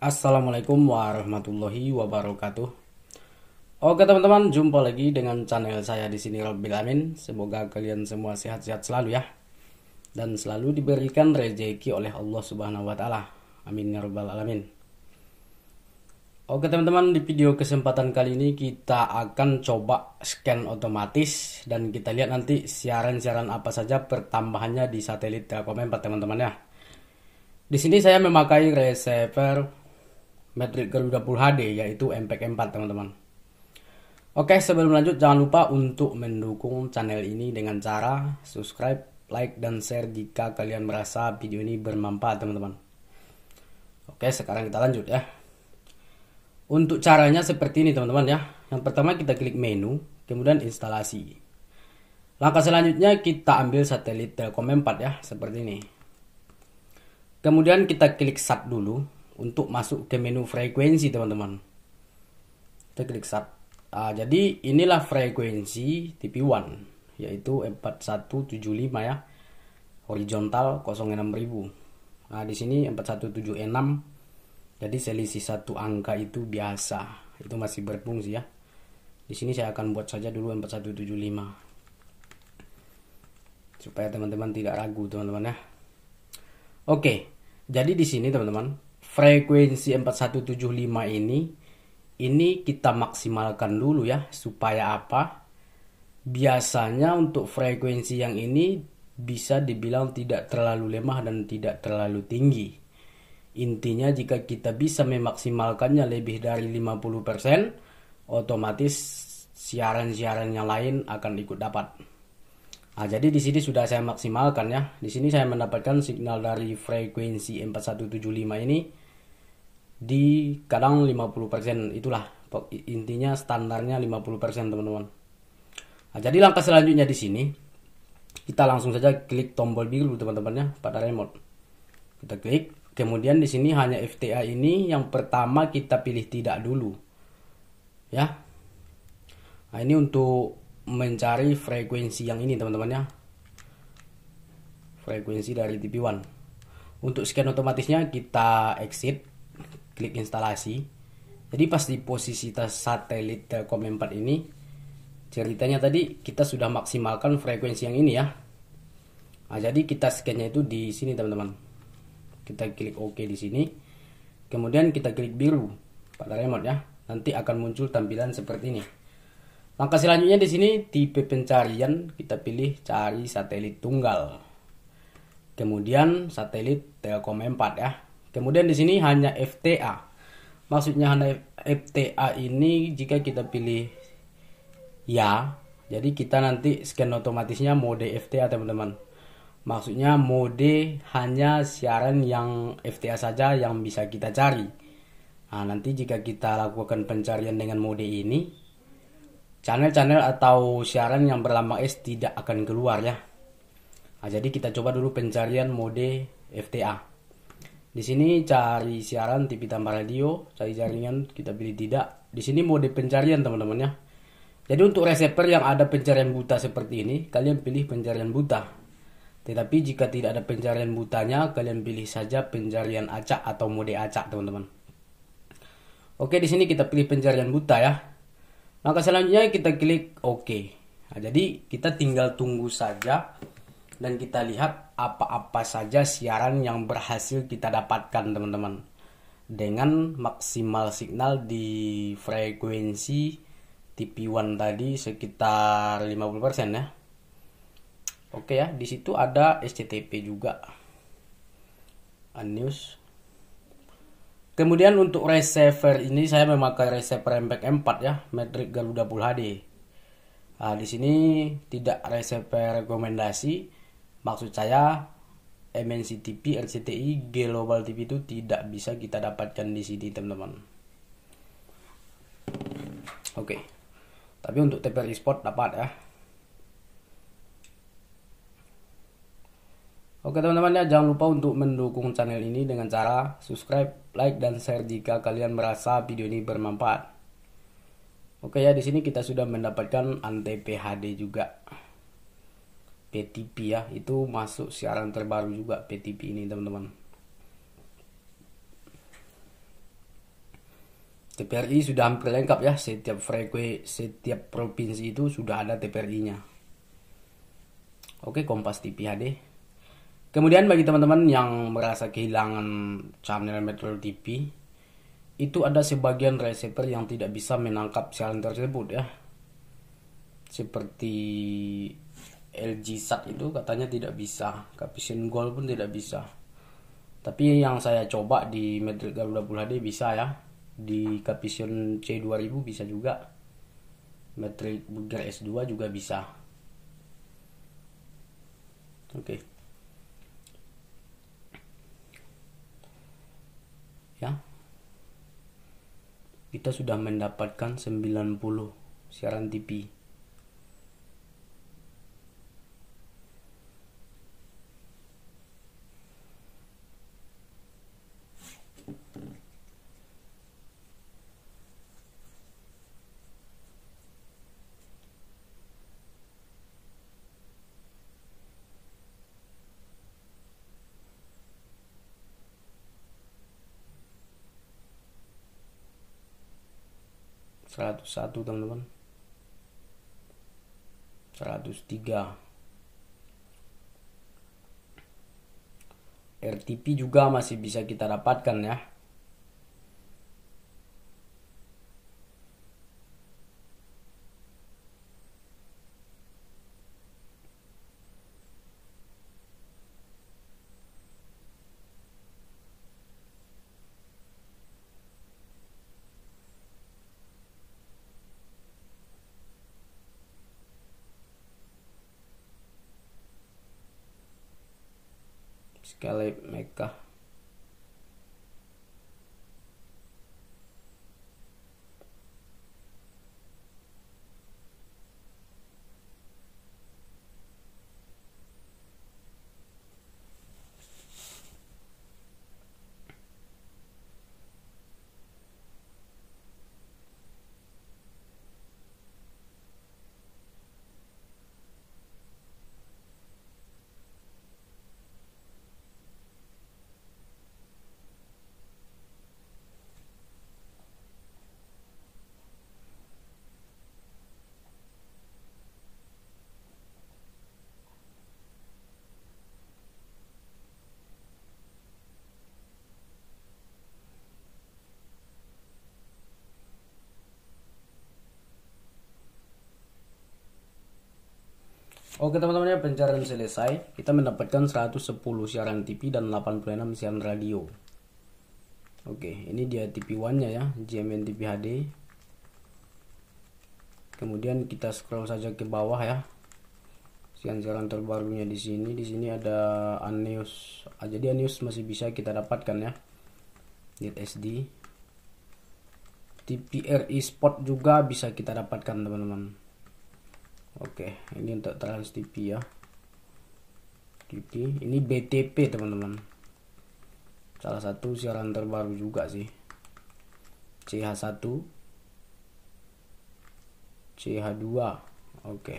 Assalamualaikum warahmatullahi wabarakatuh. Oke teman-teman, jumpa lagi dengan channel saya di sini Robil Amin. Semoga kalian semua sehat-sehat selalu ya dan selalu diberikan rezeki oleh Allah Subhanahu wa taala. Amin ya rabbal alamin. Oke teman-teman, di video kesempatan kali ini kita akan coba scan otomatis dan kita lihat nanti siaran-siaran apa saja pertambahannya di satelit Telkom 4 teman-teman ya. Di sini saya memakai receiver Madrid Garuda Full HD yaitu MPK4 teman-teman. Oke sebelum lanjut jangan lupa untuk mendukung channel ini dengan cara subscribe, like, dan share jika kalian merasa video ini bermanfaat teman-teman. Oke sekarang kita lanjut ya. Untuk caranya seperti ini teman-teman ya. Yang pertama kita klik menu, kemudian instalasi. Langkah selanjutnya kita ambil satelit Telkom 4 ya seperti ini. Kemudian kita klik sat dulu untuk masuk ke menu frekuensi teman-teman kita klik start nah, jadi inilah frekuensi TP1 yaitu 4175 ya horizontal 06000 nah di sini 4176 jadi selisih satu angka itu biasa itu masih berfungsi ya di sini saya akan buat saja dulu 4175 supaya teman-teman tidak ragu teman-teman ya oke jadi di sini teman-teman frekuensi 4175 ini ini kita maksimalkan dulu ya supaya apa biasanya untuk frekuensi yang ini bisa dibilang tidak terlalu lemah dan tidak terlalu tinggi intinya jika kita bisa memaksimalkannya lebih dari 50% otomatis siaran-siaran yang lain akan ikut dapat Nah, jadi di sini sudah saya maksimalkan ya. Di sini saya mendapatkan signal dari frekuensi 4175 ini di kadang 50%. Itulah intinya standarnya 50% teman-teman. Nah, jadi langkah selanjutnya di sini kita langsung saja klik tombol biru teman-teman ya pada remote. Kita klik, kemudian di sini hanya FTA ini yang pertama kita pilih tidak dulu. Ya. Nah, ini untuk mencari frekuensi yang ini teman-teman ya frekuensi dari TV One untuk scan otomatisnya kita exit klik instalasi jadi pas di posisi satelit Telkom 4 ini ceritanya tadi kita sudah maksimalkan frekuensi yang ini ya nah, jadi kita scannya itu di sini teman-teman kita klik OK di sini kemudian kita klik biru pada remote ya nanti akan muncul tampilan seperti ini Langkah selanjutnya di sini tipe pencarian kita pilih cari satelit tunggal. Kemudian satelit Telkom 4 ya. Kemudian di sini hanya FTA. Maksudnya hanya FTA ini jika kita pilih ya, jadi kita nanti scan otomatisnya mode FTA teman-teman. Maksudnya mode hanya siaran yang FTA saja yang bisa kita cari. Nah, nanti jika kita lakukan pencarian dengan mode ini, channel-channel atau siaran yang berlambang S tidak akan keluar ya. Nah, jadi kita coba dulu pencarian mode FTA. Di sini cari siaran TV tambah radio, cari jaringan, kita pilih tidak. Di sini mode pencarian teman-teman ya. Jadi untuk receiver yang ada pencarian buta seperti ini, kalian pilih pencarian buta. Tetapi jika tidak ada pencarian butanya, kalian pilih saja pencarian acak atau mode acak teman-teman. Oke, di sini kita pilih pencarian buta ya. Langkah selanjutnya kita klik OK. Nah, jadi kita tinggal tunggu saja dan kita lihat apa-apa saja siaran yang berhasil kita dapatkan teman-teman dengan maksimal signal di frekuensi TP1 tadi sekitar 50% ya. Oke ya, di situ ada SCTP juga. News. Kemudian untuk receiver ini saya memakai receiver MPEG 4 ya, Matrix Garuda Full HD. Nah, di sini tidak receiver rekomendasi, maksud saya MNC TV, RCTI, Global TV itu tidak bisa kita dapatkan di sini teman-teman. Oke, tapi untuk TPR Sport dapat ya. Oke teman-teman ya jangan lupa untuk mendukung channel ini dengan cara subscribe, like dan share jika kalian merasa video ini bermanfaat. Oke ya di sini kita sudah mendapatkan antp HD juga. PTP ya itu masuk siaran terbaru juga PTP ini teman-teman. TPRI sudah hampir lengkap ya setiap frekuensi setiap provinsi itu sudah ada TPRI-nya. Oke Kompas TV HD Kemudian bagi teman-teman yang merasa kehilangan channel Metro TV, itu ada sebagian receiver yang tidak bisa menangkap siaran tersebut ya. Seperti LG Sat itu katanya tidak bisa, Caption Gold pun tidak bisa. Tapi yang saya coba di Metro Garuda Full HD bisa ya. Di Caption C2000 bisa juga. Metro Burger S2 juga bisa. Oke. Okay. kita sudah mendapatkan 90 siaran TV 101 teman-teman 103 RTP juga masih bisa kita dapatkan ya skala Mekah Oke teman-teman ya pencarian selesai Kita mendapatkan 110 siaran TV dan 86 siaran radio Oke ini dia TV One nya ya GMN TV HD Kemudian kita scroll saja ke bawah ya siaran-siaran terbarunya di sini di sini ada Anius. Ah, jadi Anius masih bisa kita dapatkan ya Net SD TPRI e Spot juga bisa kita dapatkan teman-teman Oke, ini untuk Trans TV ya. TV ini BTP teman-teman. Salah satu siaran terbaru juga sih. CH1 CH2 oke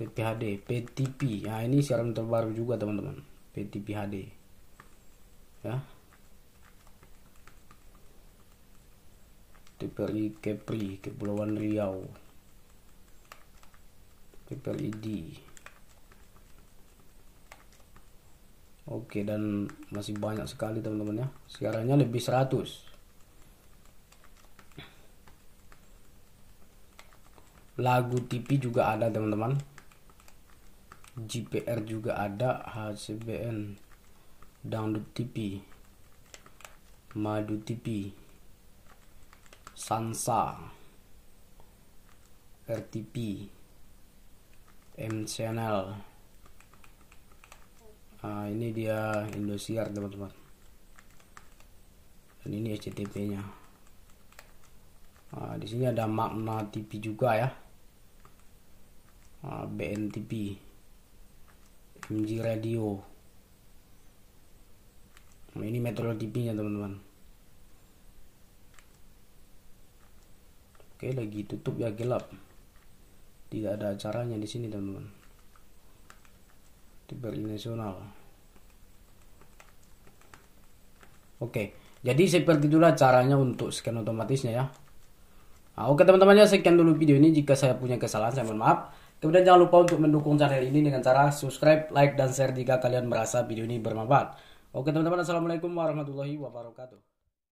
TPHD PTP nah ini siaran terbaru juga teman-teman PTP HD ya TPRI Kepri Kepulauan Riau people id e oke dan masih banyak sekali teman-teman ya siarannya lebih 100 lagu TV juga ada teman-teman GPR juga ada HCBN Download TV Madu TV Sansa RTP M channel nah, ini dia Indosiar teman-teman dan ini HTTP nya nah, di sini ada makna TV juga ya nah, BNTP MG Radio nah, ini metro TV nya teman-teman oke lagi tutup ya gelap tidak ada acaranya di sini teman-teman Bali nasional oke jadi seperti itulah caranya untuk scan otomatisnya ya nah, oke teman-teman ya sekian dulu video ini jika saya punya kesalahan saya mohon maaf kemudian jangan lupa untuk mendukung channel ini dengan cara subscribe like dan share jika kalian merasa video ini bermanfaat oke teman-teman assalamualaikum warahmatullahi wabarakatuh